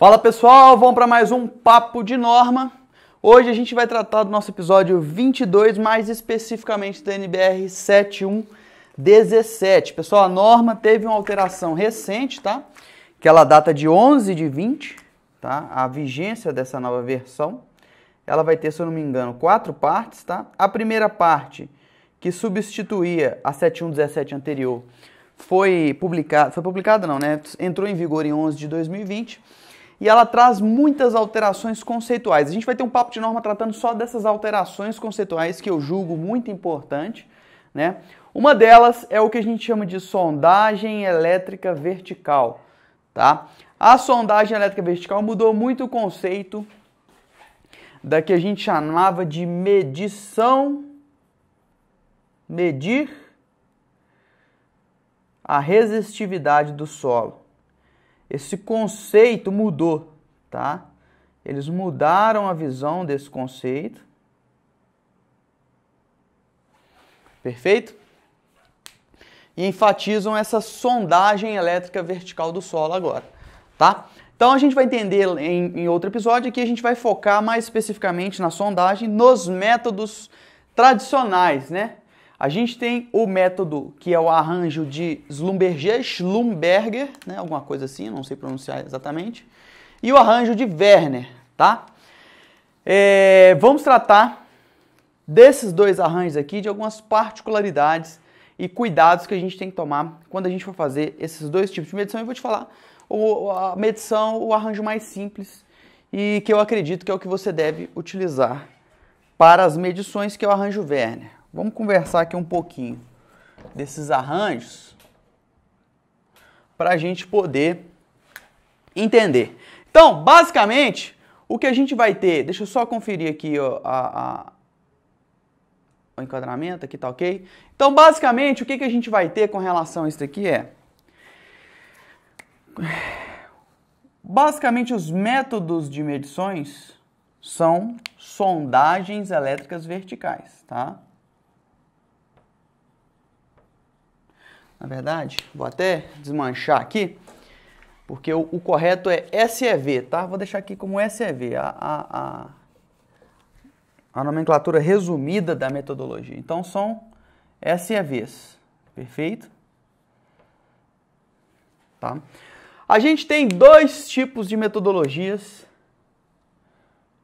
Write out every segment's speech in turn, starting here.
Fala pessoal, vamos para mais um Papo de Norma. Hoje a gente vai tratar do nosso episódio 22, mais especificamente da NBR 7117. Pessoal, a norma teve uma alteração recente, tá? Que ela data de 11 de 20, tá? A vigência dessa nova versão. Ela vai ter, se eu não me engano, quatro partes, tá? A primeira parte, que substituía a 7117 anterior, foi publicada, foi publicada não, né? Entrou em vigor em 11 de 2020 e ela traz muitas alterações conceituais. A gente vai ter um papo de norma tratando só dessas alterações conceituais que eu julgo muito importante, né? Uma delas é o que a gente chama de sondagem elétrica vertical, tá? A sondagem elétrica vertical mudou muito o conceito da que a gente chamava de medição, medir a resistividade do solo. Esse conceito mudou, tá? Eles mudaram a visão desse conceito. Perfeito? E enfatizam essa sondagem elétrica vertical do solo agora, tá? Então a gente vai entender em, em outro episódio que a gente vai focar mais especificamente na sondagem nos métodos tradicionais, né? A gente tem o método que é o arranjo de Schlumberger, Schlumberger, né, alguma coisa assim, não sei pronunciar exatamente, e o arranjo de Werner, tá? É, vamos tratar desses dois arranjos aqui de algumas particularidades e cuidados que a gente tem que tomar quando a gente for fazer esses dois tipos de medição. Eu vou te falar o, a medição, o arranjo mais simples e que eu acredito que é o que você deve utilizar para as medições que é o arranjo Werner. Vamos conversar aqui um pouquinho desses arranjos para a gente poder entender. Então, basicamente, o que a gente vai ter, deixa eu só conferir aqui ó, a, a, o enquadramento, aqui tá ok? Então, basicamente, o que, que a gente vai ter com relação a isso aqui é... Basicamente, os métodos de medições são sondagens elétricas verticais, tá? na é verdade, vou até desmanchar aqui, porque o, o correto é SEV, tá? Vou deixar aqui como SEV, a, a, a, a nomenclatura resumida da metodologia. Então são SEVs, perfeito? Tá? A gente tem dois tipos de metodologias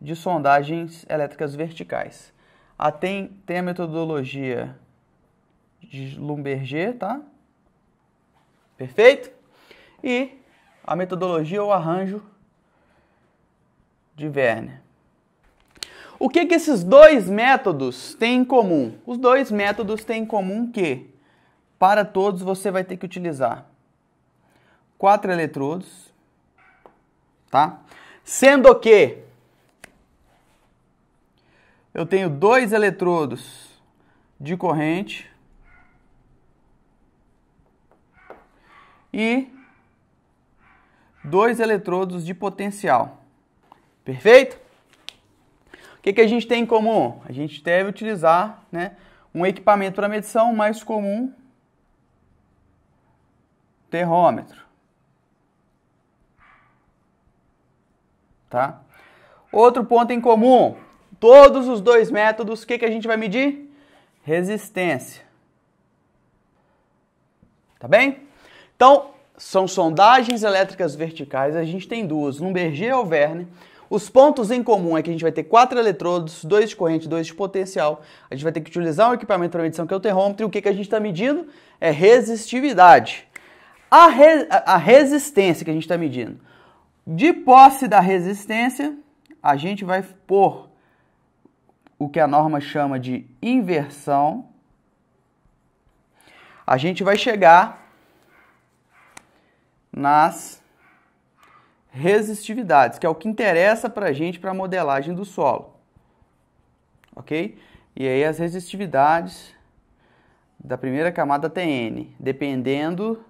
de sondagens elétricas verticais. A tem, tem a metodologia de Lumberger, tá? Perfeito? E a metodologia ou arranjo de Werner. O que, que esses dois métodos têm em comum? Os dois métodos têm em comum que, para todos, você vai ter que utilizar quatro eletrodos, tá? Sendo que eu tenho dois eletrodos de corrente e dois eletrodos de potencial. Perfeito? O que, que a gente tem em comum? A gente deve utilizar né, um equipamento para medição mais comum, terrômetro. Tá? Outro ponto em comum, todos os dois métodos, o que, que a gente vai medir? Resistência. Tá bem? Então, são sondagens elétricas verticais, a gente tem duas, Berger e Verne. Os pontos em comum é que a gente vai ter quatro eletrodos, dois de corrente, dois de potencial. A gente vai ter que utilizar um equipamento para medição que é o termômetro. E o que, que a gente está medindo? É resistividade. A, re... a resistência que a gente está medindo. De posse da resistência, a gente vai pôr o que a norma chama de inversão. A gente vai chegar nas resistividades, que é o que interessa para a gente para a modelagem do solo. Ok? E aí as resistividades da primeira camada TN, dependendo.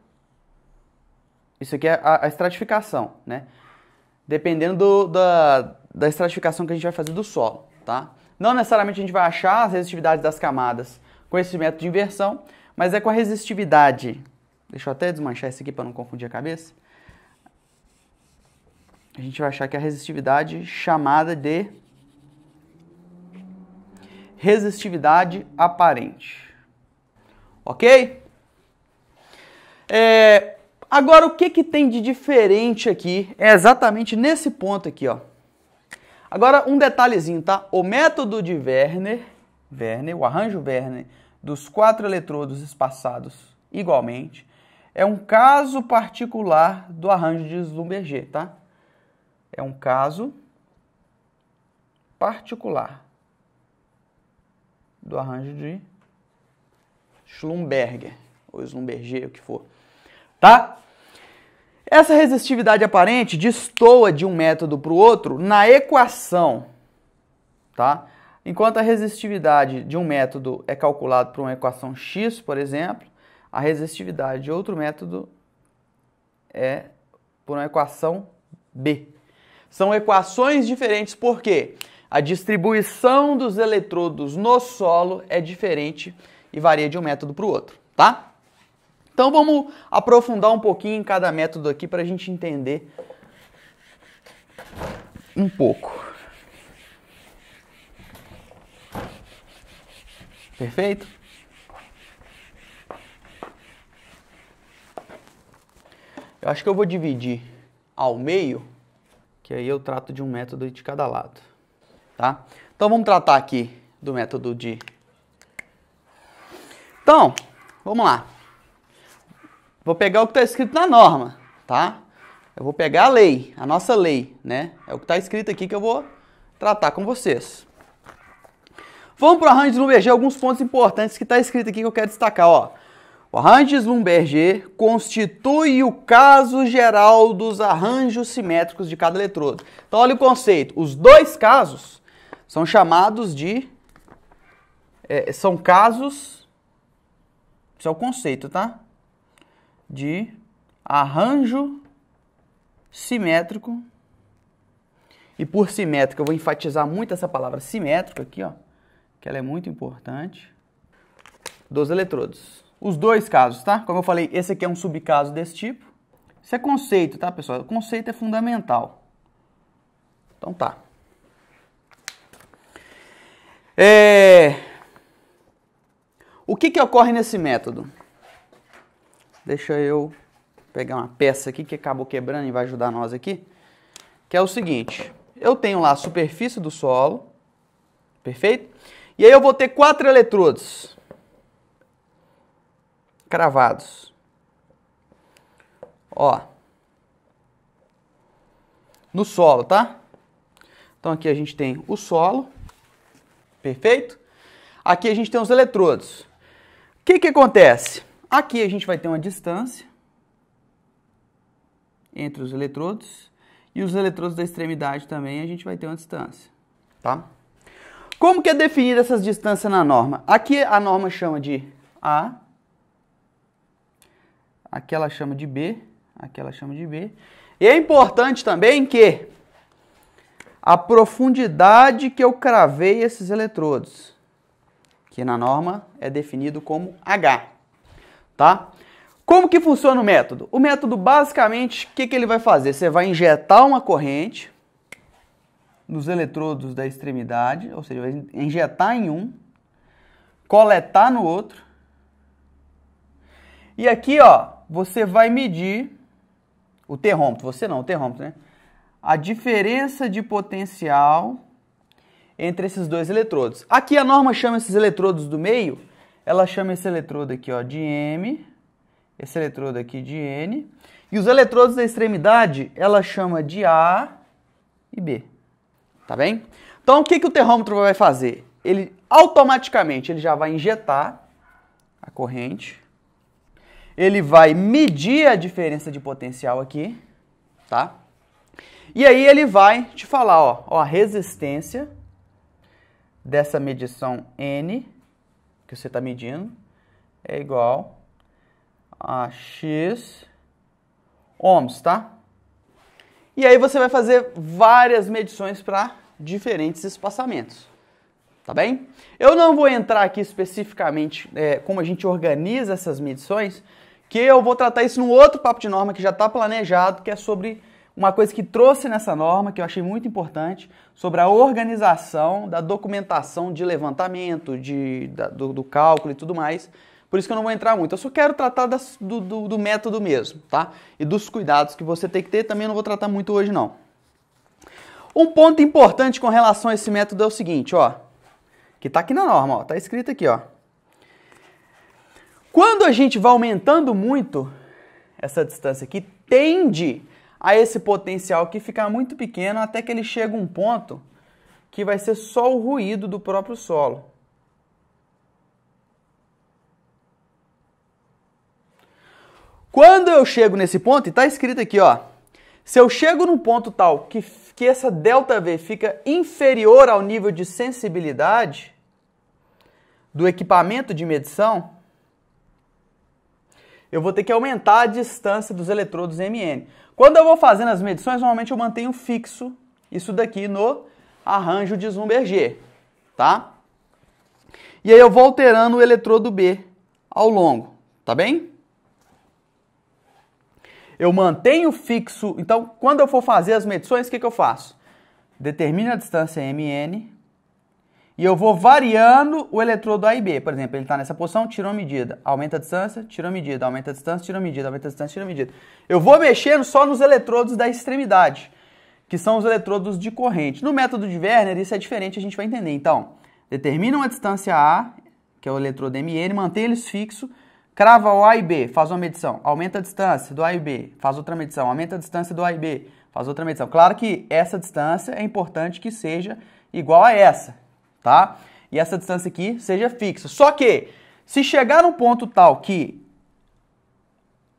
Isso aqui é a, a estratificação, né? Dependendo do, da, da estratificação que a gente vai fazer do solo, tá? Não necessariamente a gente vai achar as resistividades das camadas com esse método de inversão, mas é com a resistividade Deixa eu até desmanchar isso aqui para não confundir a cabeça. A gente vai achar que é a resistividade chamada de resistividade aparente. Ok? É, agora, o que, que tem de diferente aqui? É exatamente nesse ponto aqui, ó. Agora, um detalhezinho, tá? O método de Werner, Werner, o arranjo Werner, dos quatro eletrodos espaçados igualmente, é um caso particular do arranjo de Schlumberger, tá? É um caso particular do arranjo de Schlumberger, ou Schlumberger, o que for, tá? Essa resistividade aparente destoa de um método para o outro na equação, tá? Enquanto a resistividade de um método é calculada por uma equação x, por exemplo, a resistividade de outro método é por uma equação B. São equações diferentes porque a distribuição dos eletrodos no solo é diferente e varia de um método para o outro, tá? Então vamos aprofundar um pouquinho em cada método aqui para a gente entender um pouco. Perfeito? Eu acho que eu vou dividir ao meio, que aí eu trato de um método de cada lado, tá? Então vamos tratar aqui do método de... Então, vamos lá. Vou pegar o que está escrito na norma, tá? Eu vou pegar a lei, a nossa lei, né? É o que está escrito aqui que eu vou tratar com vocês. Vamos para o arranjo do VG, alguns pontos importantes que está escrito aqui que eu quero destacar, ó. Ranges Lumberger constitui o caso geral dos arranjos simétricos de cada eletrodo. Então, olha o conceito. Os dois casos são chamados de. É, são casos. Isso é o conceito, tá? De arranjo simétrico. E por simétrico, eu vou enfatizar muito essa palavra simétrico aqui, ó. Que ela é muito importante. Dos eletrodos os dois casos, tá? Como eu falei, esse aqui é um subcaso desse tipo. Isso é conceito, tá, pessoal? O conceito é fundamental. Então tá. É... O que, que ocorre nesse método? Deixa eu pegar uma peça aqui que acabou quebrando e vai ajudar nós aqui. Que é o seguinte, eu tenho lá a superfície do solo, perfeito? E aí eu vou ter quatro eletrodos cravados. Ó. No solo, tá? Então aqui a gente tem o solo. Perfeito? Aqui a gente tem os eletrodos. O que que acontece? Aqui a gente vai ter uma distância entre os eletrodos e os eletrodos da extremidade também a gente vai ter uma distância, tá? Como que é definida essas distâncias na norma? Aqui a norma chama de A aquela chama de B, aquela chama de B. E é importante também que a profundidade que eu cravei esses eletrodos, que na norma é definido como H, tá? Como que funciona o método? O método basicamente, o que, que ele vai fazer? Você vai injetar uma corrente nos eletrodos da extremidade, ou seja, vai injetar em um, coletar no outro. E aqui, ó, você vai medir o terrômetro, você não, o terrômetro, né? A diferença de potencial entre esses dois eletrodos. Aqui a norma chama esses eletrodos do meio, ela chama esse eletrodo aqui ó, de M, esse eletrodo aqui de N, e os eletrodos da extremidade ela chama de A e B. Tá bem? Então o que, que o terrômetro vai fazer? Ele automaticamente ele já vai injetar a corrente ele vai medir a diferença de potencial aqui, tá? E aí ele vai te falar, ó, ó a resistência dessa medição N que você está medindo é igual a X ohms, tá? E aí você vai fazer várias medições para diferentes espaçamentos. Tá bem? Eu não vou entrar aqui especificamente é, como a gente organiza essas medições, que eu vou tratar isso num outro papo de norma que já está planejado, que é sobre uma coisa que trouxe nessa norma, que eu achei muito importante, sobre a organização da documentação de levantamento, de, da, do, do, cálculo e tudo mais. Por isso que eu não vou entrar muito. Eu só quero tratar das, do, do, do, método mesmo, tá? E dos cuidados que você tem que ter, também não vou tratar muito hoje, não. Um ponto importante com relação a esse método é o seguinte, ó. Que está aqui na norma, ó. Tá escrito aqui, ó. Quando a gente vai aumentando muito essa distância aqui, tende a esse potencial que ficar muito pequeno até que ele chega a um ponto que vai ser só o ruído do próprio solo. Quando eu chego nesse ponto, e está escrito aqui, ó, se eu chego num ponto tal que, que essa delta V fica inferior ao nível de sensibilidade do equipamento de medição, eu vou ter que aumentar a distância dos eletrodos MN. Quando eu vou fazendo as medições, normalmente eu mantenho fixo isso daqui no arranjo de Schlumberger, tá? E aí eu vou alterando o eletrodo B ao longo, tá bem? Eu mantenho fixo, então quando eu for fazer as medições, o que, que eu faço? Determino a distância MN e eu vou variando o eletrodo A e B. Por exemplo, ele está nessa posição, tirou a medida. Aumenta a distância, tirou a medida. Aumenta a distância, tirou a medida. Aumenta a distância, tirou a medida. Eu vou mexendo só nos eletrodos da extremidade, que são os eletrodos de corrente. No método de Werner, isso é diferente, a gente vai entender. Então, determina uma distância A, que é o eletrodo MN, mantém eles fixo, crava o A e B, faz uma medição. Aumenta a distância do A e B, faz outra medição. Aumenta a distância do A e B, faz outra medição. Claro que essa distância é importante que seja igual a essa tá? E essa distância aqui seja fixa. Só que, se chegar num ponto tal que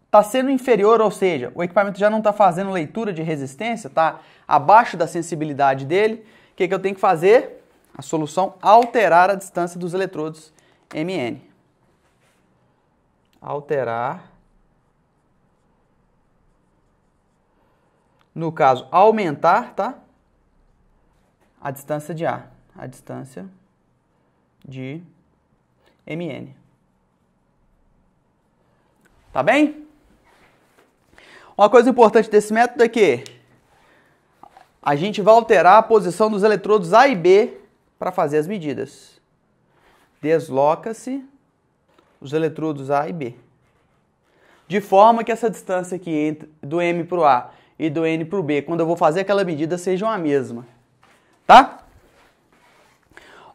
está sendo inferior, ou seja, o equipamento já não está fazendo leitura de resistência, tá abaixo da sensibilidade dele, o que, que eu tenho que fazer? A solução alterar a distância dos eletrodos MN. Alterar. No caso, aumentar, tá? A distância de A a distância de MN. Tá bem? Uma coisa importante desse método é que a gente vai alterar a posição dos eletrodos A e B para fazer as medidas. Desloca-se os eletrodos A e B. De forma que essa distância aqui entre, do M para o A e do N para o B, quando eu vou fazer aquela medida, sejam a mesma. Tá?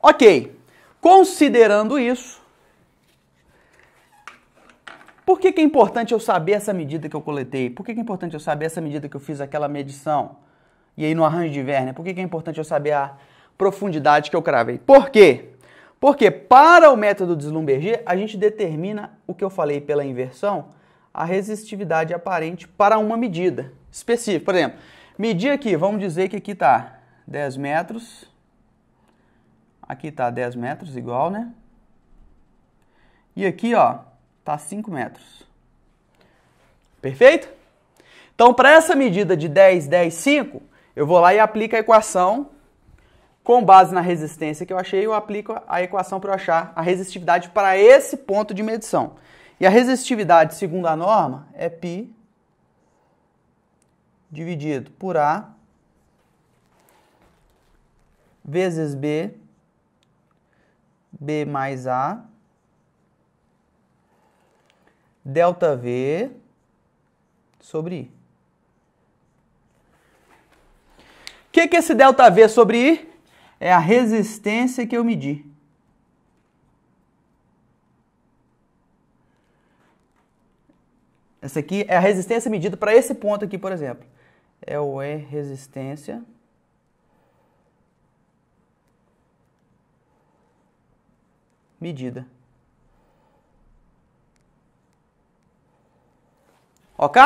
Ok, considerando isso, por que, que, é importante eu saber essa medida que eu coletei? Por que, que, é importante eu saber essa medida que eu fiz aquela medição? E aí no arranjo de Werner, por que, que é importante eu saber a profundidade que eu cravei? Por quê? Porque para o método de Schlumberger, a gente determina o que eu falei pela inversão, a resistividade aparente para uma medida específica. Por exemplo, medir aqui, vamos dizer que aqui está 10 metros Aqui tá 10 metros, igual, né? E aqui, ó, tá 5 metros. Perfeito? Então, para essa medida de 10, 10, 5, eu vou lá e aplico a equação com base na resistência que eu achei, eu aplico a equação para eu achar a resistividade para esse ponto de medição. E a resistividade, segundo a norma, é π dividido por A vezes B B mais A, delta V sobre I. O que, que esse delta V sobre I? É a resistência que eu medi. Essa aqui é a resistência medida para esse ponto aqui, por exemplo. É o E resistência medida. Ok?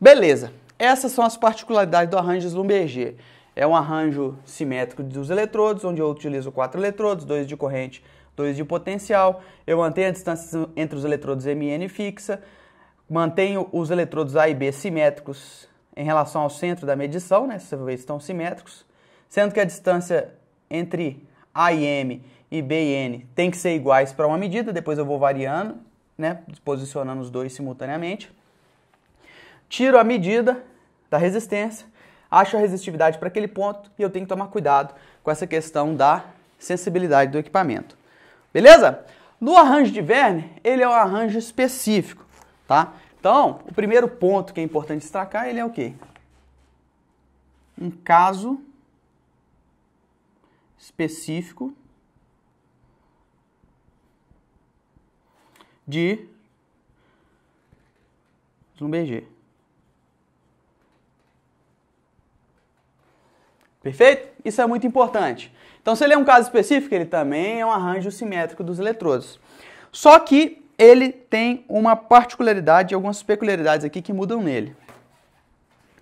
Beleza. Essas são as particularidades do arranjo Schlumberger. É um arranjo simétrico dos eletrodos, onde eu utilizo quatro eletrodos, dois de corrente, dois de potencial. Eu mantenho a distância entre os eletrodos MN fixa, mantenho os eletrodos A e B simétricos em relação ao centro da medição, né, Se vocês estão simétricos, sendo que a distância entre A e M e B e N tem que ser iguais para uma medida, depois eu vou variando, né, posicionando os dois simultaneamente. Tiro a medida da resistência, acho a resistividade para aquele ponto e eu tenho que tomar cuidado com essa questão da sensibilidade do equipamento. Beleza? No arranjo de Verne, ele é um arranjo específico, tá? Então, o primeiro ponto que é importante destacar, ele é o quê? Um caso específico de no BG. Perfeito? Isso é muito importante. Então, se ele é um caso específico, ele também é um arranjo simétrico dos eletrodos. Só que ele tem uma particularidade, algumas peculiaridades aqui que mudam nele.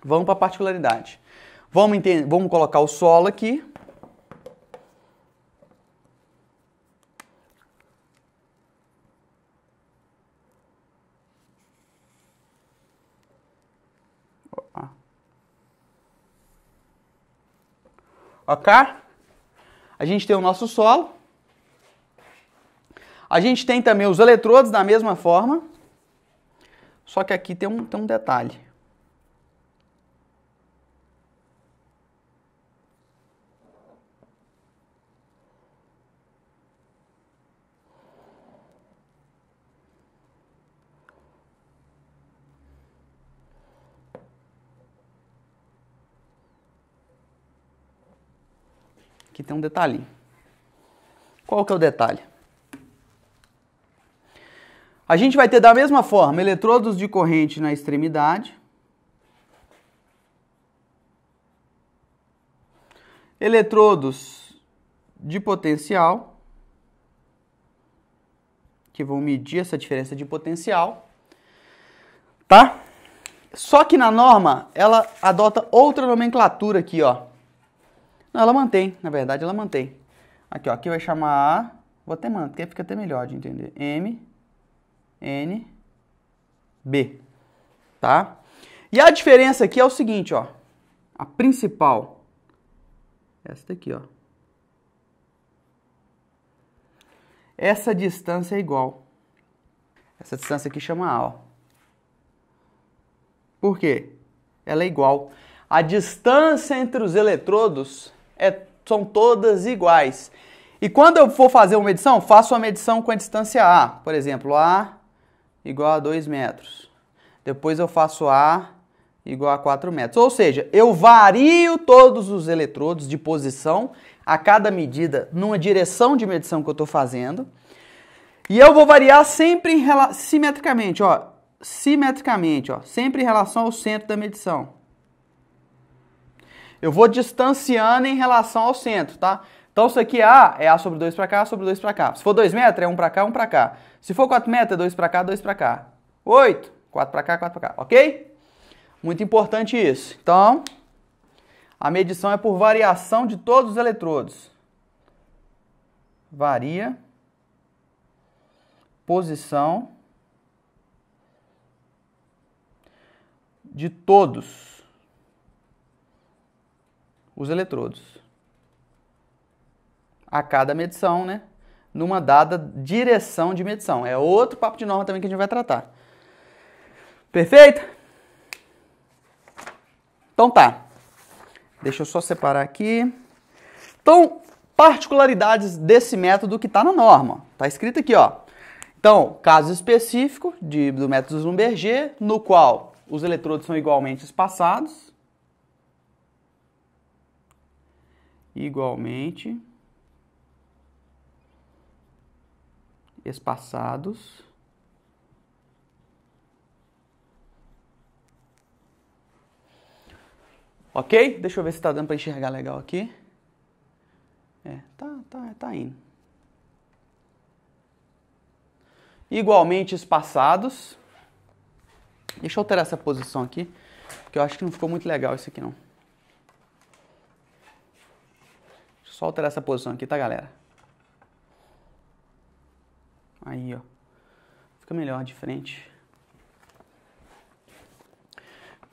Vamos para a particularidade. Vamos, entender, vamos colocar o solo aqui. Ok? A gente tem o nosso solo. A gente tem também os eletrodos da mesma forma, só que aqui tem um, tem um detalhe. Aqui tem um detalhe. Qual que é o detalhe? A gente vai ter da mesma forma eletrodos de corrente na extremidade, eletrodos de potencial, que vão medir essa diferença de potencial, tá? Só que na norma ela adota outra nomenclatura aqui, ó. Não, ela mantém, na verdade ela mantém. Aqui, ó, aqui vai chamar, vou até manter, fica até melhor de entender. M N, B, tá? E a diferença aqui é o seguinte, ó. A principal, essa daqui, ó. Essa distância é igual. Essa distância aqui chama A, ó. Por quê? Ela é igual. A distância entre os eletrodos é, são todas iguais. E quando eu for fazer uma medição, faço uma medição com a distância A. Por exemplo, A igual a 2 metros. Depois eu faço A igual a 4 metros. Ou seja, eu vario todos os eletrodos de posição a cada medida numa direção de medição que eu estou fazendo. E eu vou variar sempre em simetricamente, ó, simetricamente, ó, sempre em relação ao centro da medição. Eu vou distanciando em relação ao centro, tá? Então isso aqui é A, é A sobre 2 para cá, sobre 2 para cá. Se for 2 metros, é 1 um para cá, 1 um para cá. Se for 4 metros, é 2 para cá, 2 para cá. 8, 4 para cá, 4 para cá, ok? Muito importante isso. Então, a medição é por variação de todos os eletrodos. Varia posição de todos os eletrodos a cada medição, né? Numa dada direção de medição. É outro papo de norma também que a gente vai tratar. Perfeito? Então tá. Deixa eu só separar aqui. Então, particularidades desse método que está na norma. Está escrito aqui, ó. Então, caso específico de, do método Schlumberger, no qual os eletrodos são igualmente espaçados. Igualmente espaçados. Ok? Deixa eu ver se está dando para enxergar legal aqui. É, tá, tá, tá indo. Igualmente espaçados. Deixa eu alterar essa posição aqui, porque eu acho que não ficou muito legal isso aqui não. Deixa eu só alterar essa posição aqui, tá, galera? Aí, ó. Fica melhor de frente.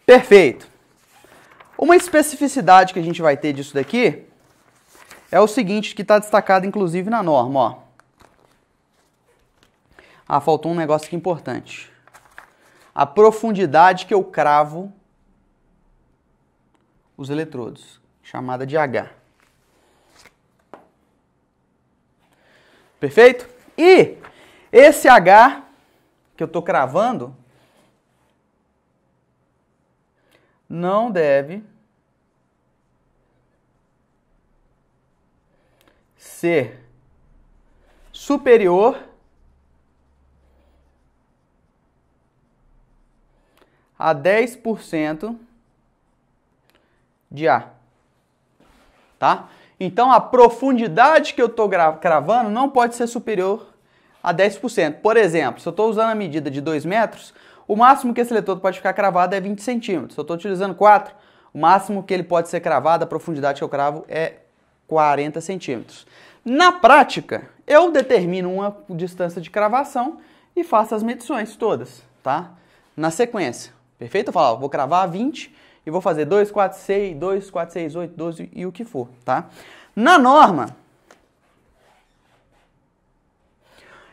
Perfeito. Uma especificidade que a gente vai ter disso daqui é o seguinte, que está destacado inclusive na norma, ó. Ah, faltou um negócio aqui importante. A profundidade que eu cravo os eletrodos, chamada de H. Perfeito? E esse H que eu estou cravando não deve ser superior a 10% de A. Tá? Então a profundidade que eu estou cravando não pode ser superior a 10%. Por exemplo, se eu estou usando a medida de 2 metros, o máximo que esse eletrodo pode ficar cravado é 20 centímetros. Se eu estou utilizando 4, o máximo que ele pode ser cravado, a profundidade que eu cravo é 40 centímetros. Na prática, eu determino uma distância de cravação e faço as medições todas, tá? Na sequência, perfeito? Eu falo, ó, vou cravar 20 e vou fazer 2, 4, 6, 2, 4, 6, 8, 12 e o que for, tá? Na norma,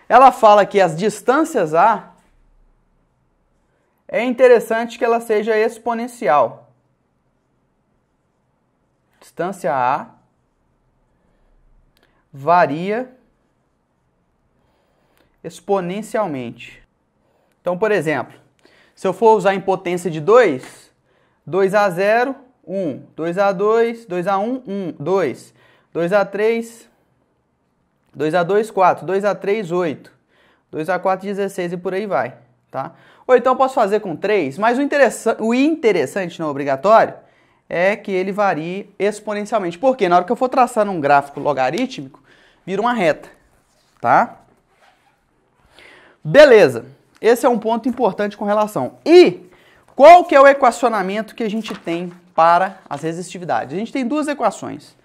ela fala que as distâncias A é interessante que ela seja exponencial. Distância A varia exponencialmente. Então, por exemplo, se eu for usar em potência de 2, 2 a 0, 1, 2 a 2, 2 a 1, 1, 2, 2 a 3, 2 a 2 4. 2 a 3 8. 2 a 4 16 e por aí vai, tá? Ou então eu posso fazer com 3, mas o, interessa o interessante, não obrigatório, é que ele varie exponencialmente. Por quê? na hora que eu for traçar num gráfico logarítmico, vira uma reta, tá? Beleza. Esse é um ponto importante com relação. E qual que é o equacionamento que a gente tem para as resistividades? A gente tem duas equações.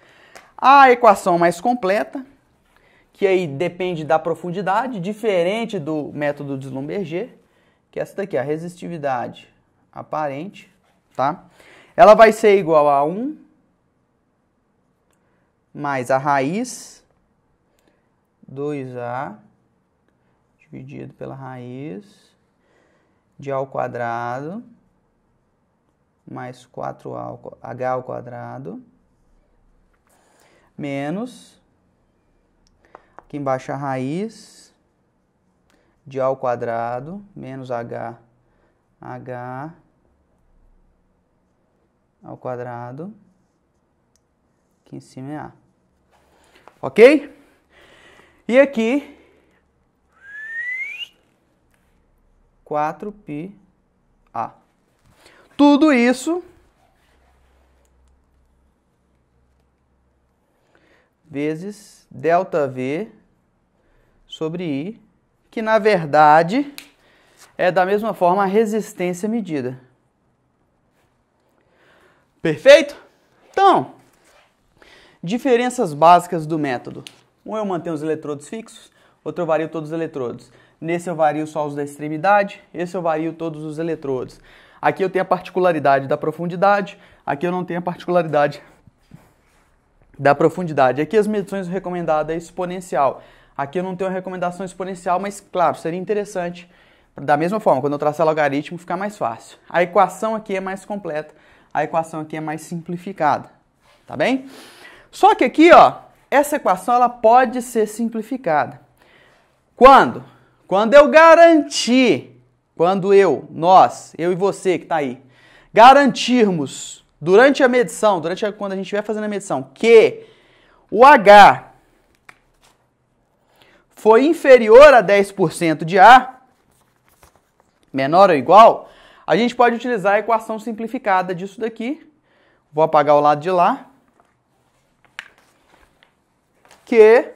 A equação mais completa, que aí depende da profundidade, diferente do método de Schlumberger, que é essa daqui, a resistividade aparente, tá? Ela vai ser igual a 1 mais a raiz 2a dividido pela raiz de a ao quadrado mais 4a h ao quadrado menos Aqui embaixo a raiz de A ao quadrado menos H, H ao quadrado. Aqui em cima é A. Ok? E aqui, 4πA. Tudo isso vezes ΔV sobre I, que na verdade é da mesma forma a resistência medida. Perfeito? Então, diferenças básicas do método. Um eu mantenho os eletrodos fixos, outro eu vario todos os eletrodos. Nesse eu vario só os da extremidade, esse eu vario todos os eletrodos. Aqui eu tenho a particularidade da profundidade, aqui eu não tenho a particularidade da profundidade. Aqui as medições recomendadas é exponencial. Aqui eu não tenho a recomendação exponencial, mas claro, seria interessante. Da mesma forma, quando eu traçar logaritmo, ficar mais fácil. A equação aqui é mais completa, a equação aqui é mais simplificada, tá bem? Só que aqui, ó, essa equação ela pode ser simplificada. Quando? Quando eu garantir, quando eu, nós, eu e você que está aí, garantirmos durante a medição, durante a, quando a gente estiver fazendo a medição, que o H foi inferior a 10% de A, menor ou igual, a gente pode utilizar a equação simplificada disso daqui. Vou apagar o lado de lá. Que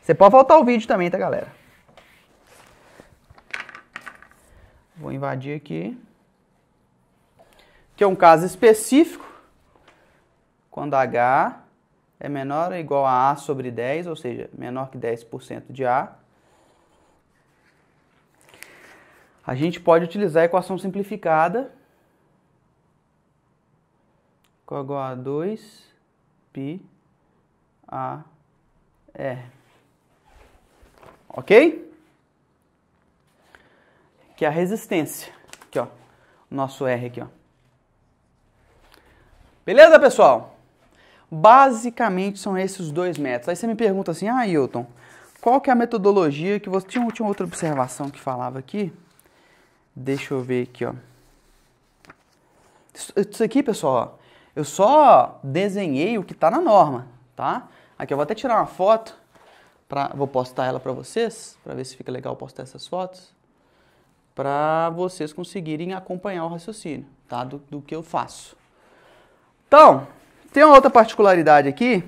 Você pode voltar o vídeo também, tá, galera? Vou invadir aqui. Que é um caso específico, quando H é menor ou igual a A sobre 10, ou seja, menor que 10% de A. A gente pode utilizar a equação simplificada. Qual é igual a 2 pi A R. Ok? que é a resistência. Aqui, ó, nosso R aqui, ó. Beleza, pessoal? Basicamente são esses dois métodos. Aí você me pergunta assim, ah, Hilton, qual que é a metodologia que você... Tinha, tinha outra observação que falava aqui. Deixa eu ver aqui, ó. Isso, isso aqui, pessoal, ó, eu só desenhei o que está na norma, tá? Aqui eu vou até tirar uma foto, pra, vou postar ela para vocês, para ver se fica legal postar essas fotos para vocês conseguirem acompanhar o raciocínio, tá? Do, do que eu faço. Então, tem uma outra particularidade aqui.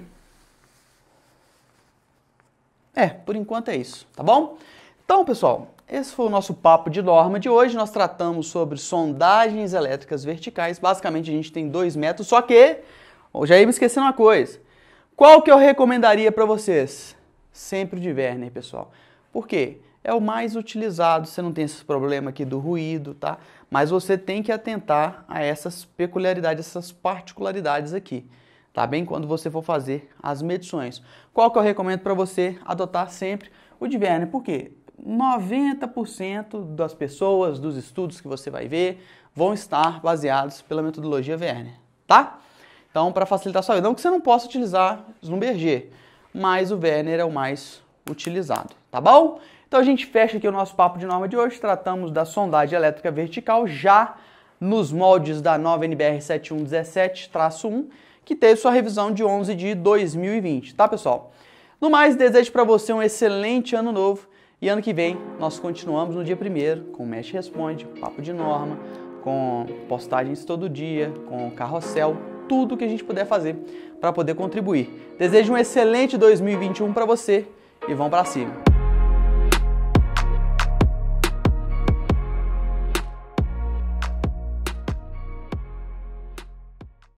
É, por enquanto é isso, tá bom? Então, pessoal, esse foi o nosso papo de norma de hoje. Nós tratamos sobre sondagens elétricas verticais. Basicamente, a gente tem dois métodos, só que eu já ia me esquecendo uma coisa. Qual que eu recomendaria para vocês? Sempre o de Werner, pessoal. Por quê? é o mais utilizado. Você não tem esse problema aqui do ruído, tá? Mas você tem que atentar a essas peculiaridades, essas particularidades aqui, tá bem? Quando você for fazer as medições. Qual que eu recomendo para você adotar sempre? O de Werner, por quê? 90% das pessoas, dos estudos que você vai ver, vão estar baseados pela metodologia Werner, tá? Então, para facilitar a sua vida, não que você não possa utilizar Slumberger, mas o Werner é o mais utilizado, tá bom? Então a gente fecha aqui o nosso papo de norma de hoje. Tratamos da sondagem elétrica vertical já nos moldes da nova NBR 7117-1, que teve sua revisão de 11 de 2020, tá pessoal? No mais, desejo para você um excelente ano novo e ano que vem nós continuamos no dia primeiro com Mesh Responde, Papo de Norma, com postagens todo dia, com carrossel, tudo que a gente puder fazer para poder contribuir. Desejo um excelente 2021 para você e vão para cima.